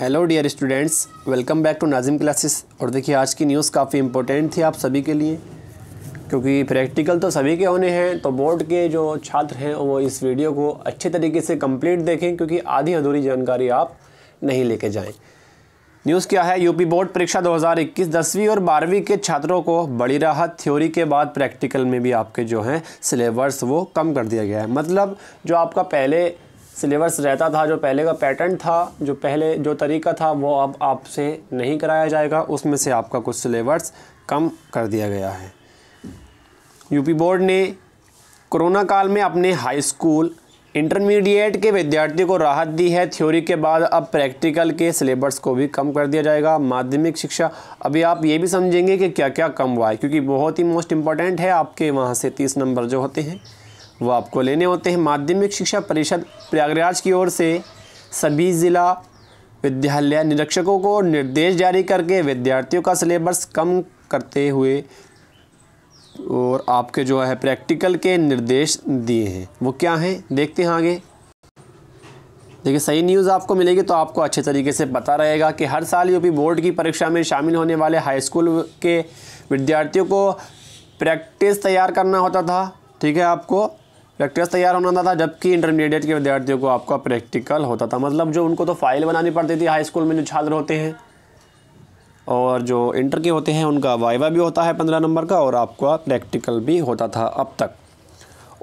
hello dear students welcome back to Nazim classes और देखिए आज की न्यूज़ काफ़ी इंपॉर्टेंट थी आप सभी के लिए क्योंकि प्रैक्टिकल तो सभी के होने हैं तो बोर्ड के जो छात्र हैं वो इस वीडियो को अच्छे तरीके से कंप्लीट देखें क्योंकि आधी अधूरी जानकारी आप नहीं लेके जाएं न्यूज़ क्या है यूपी बोर्ड परीक्षा 2021 दसवीं और बारहवीं के छात्रों को बड़ी राहत थ्योरी के बाद प्रैक्टिकल में भी आपके जो हैं सिलेबस वो कम कर दिया गया है मतलब जो आपका पहले सिलेबस रहता था जो पहले का पैटर्न था जो पहले जो तरीका था वो अब आपसे नहीं कराया जाएगा उसमें से आपका कुछ सिलेबस कम कर दिया गया है यूपी बोर्ड ने कोरोना काल में अपने हाई स्कूल इंटरमीडिएट के विद्यार्थियों को राहत दी है थ्योरी के बाद अब प्रैक्टिकल के सिलेबस को भी कम कर दिया जाएगा माध्यमिक शिक्षा अभी आप ये भी समझेंगे कि क्या क्या कम हुआ है क्योंकि बहुत ही मोस्ट इम्पॉर्टेंट है आपके वहाँ से तीस नंबर जो होते हैं वो आपको लेने होते हैं माध्यमिक शिक्षा परिषद प्रयागराज की ओर से सभी ज़िला विद्यालय निरीक्षकों को निर्देश जारी करके विद्यार्थियों का सिलेबस कम करते हुए और आपके जो है प्रैक्टिकल के निर्देश दिए हैं वो क्या हैं देखते हैं आगे देखिए सही न्यूज़ आपको मिलेगी तो आपको अच्छे तरीके से पता रहेगा कि हर साल यूपी बोर्ड की परीक्षा में शामिल होने वाले हाई स्कूल के विद्यार्थियों को प्रैक्टिस तैयार करना होता था ठीक है आपको प्रैक्टिकल तैयार होना था जबकि इंटरमीडिएट के विद्यार्थियों को आपका प्रैक्टिकल होता था मतलब जो उनको तो फाइल बनानी पड़ती थी हाई स्कूल में जो छात्र होते हैं और जो इंटर के होते हैं उनका वाइवा भी होता है पंद्रह नंबर का और आपका प्रैक्टिकल भी होता था अब तक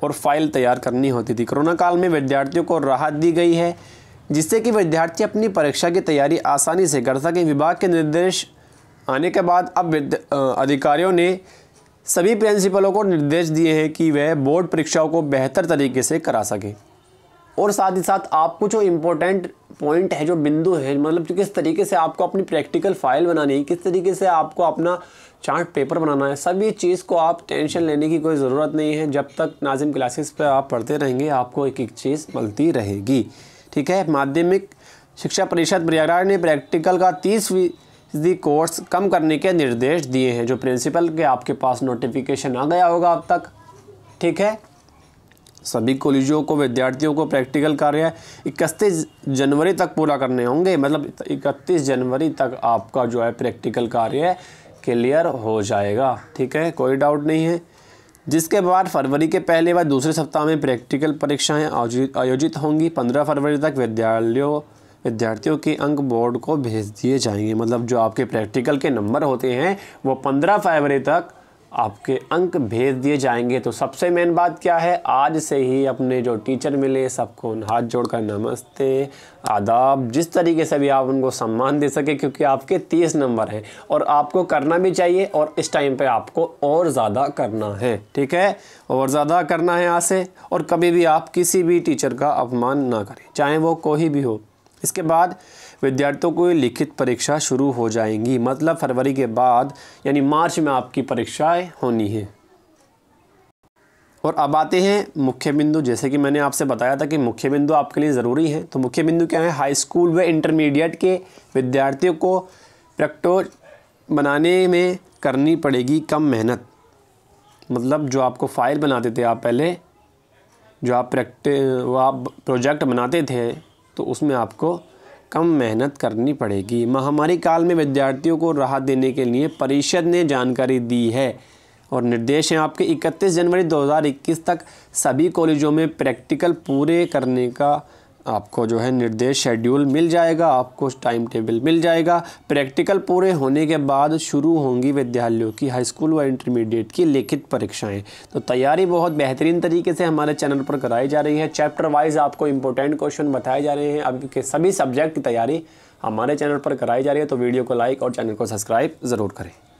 और फाइल तैयार करनी होती थी कोरोना काल में विद्यार्थियों को राहत दी गई है जिससे कि विद्यार्थी अपनी परीक्षा की तैयारी आसानी से कर सकें विभाग के निर्देश आने के बाद अब अधिकारियों ने सभी प्रिंसिपलों को निर्देश दिए हैं कि वह बोर्ड परीक्षाओं को बेहतर तरीके से करा सके और साथ ही साथ आपको जो इम्पोर्टेंट पॉइंट है जो बिंदु है मतलब किस तरीके से आपको अपनी प्रैक्टिकल फाइल बनानी है किस तरीके से आपको अपना चार्ट पेपर बनाना है सभी चीज़ को आप टेंशन लेने की कोई ज़रूरत नहीं है जब तक नाजिम क्लासेस पर आप पढ़ते रहेंगे आपको एक एक चीज़ मिलती रहेगी ठीक है माध्यमिक शिक्षा परिषद प्रयागराज ने प्रैक्टिकल का तीस फीसदी कोर्स कम करने के निर्देश दिए हैं जो प्रिंसिपल के आपके पास नोटिफिकेशन आ गया होगा अब तक ठीक है सभी कॉलेजों को विद्यार्थियों को प्रैक्टिकल कार्य इकतीस जनवरी तक पूरा करने होंगे मतलब इकतीस जनवरी तक आपका जो है प्रैक्टिकल कार्य क्लियर हो जाएगा ठीक है कोई डाउट नहीं है जिसके बाद फरवरी के पहले व दूसरे सप्ताह में प्रैक्टिकल परीक्षाएं आयोजित होंगी पंद्रह फरवरी तक विद्यालयों विद्यार्थियों के अंक बोर्ड को भेज दिए जाएंगे मतलब जो आपके प्रैक्टिकल के नंबर होते हैं वो पंद्रह फरवरी तक आपके अंक भेज दिए जाएंगे तो सबसे मेन बात क्या है आज से ही अपने जो टीचर मिले सबको हाथ जोड़कर नमस्ते आदाब जिस तरीके से भी आप उनको सम्मान दे सके क्योंकि आपके तीस नंबर हैं और आपको करना भी चाहिए और इस टाइम पे आपको और ज़्यादा करना है ठीक है और ज़्यादा करना है यहाँ से और कभी भी आप किसी भी टीचर का अपमान ना करें चाहे वो कोई भी हो इसके बाद विद्यार्थियों को लिखित परीक्षा शुरू हो जाएंगी मतलब फरवरी के बाद यानी मार्च में आपकी परीक्षाएं होनी हैं और अब आते हैं मुख्य बिंदु जैसे कि मैंने आपसे बताया था कि मुख्य बिंदु आपके लिए ज़रूरी है तो मुख्य बिंदु क्या है हाई स्कूल व इंटरमीडिएट के विद्यार्थियों को प्रैक्टो बनाने में करनी पड़ेगी कम मेहनत मतलब जो आपको फाइल बनाते थे आप पहले जो आप प्रैक्ट आप प्रोजेक्ट बनाते थे तो उसमें आपको कम मेहनत करनी पड़ेगी महामारी काल में विद्यार्थियों को राहत देने के लिए परिषद ने जानकारी दी है और निर्देश हैं आपके 31 जनवरी 2021 तक सभी कॉलेजों में प्रैक्टिकल पूरे करने का आपको जो है निर्देश शेड्यूल मिल जाएगा आपको टाइम टेबल मिल जाएगा प्रैक्टिकल पूरे होने के बाद शुरू होंगी विद्यालयों की हाई स्कूल व इंटरमीडिएट की लिखित परीक्षाएं तो तैयारी बहुत बेहतरीन तरीके से हमारे चैनल पर कराई जा रही है चैप्टर वाइज आपको इंपॉर्टेंट क्वेश्चन बताए जा रहे हैं अब के सभी सब्जेक्ट की तैयारी हमारे चैनल पर कराई जा रही है तो वीडियो को लाइक और चैनल को सब्सक्राइब ज़रूर करें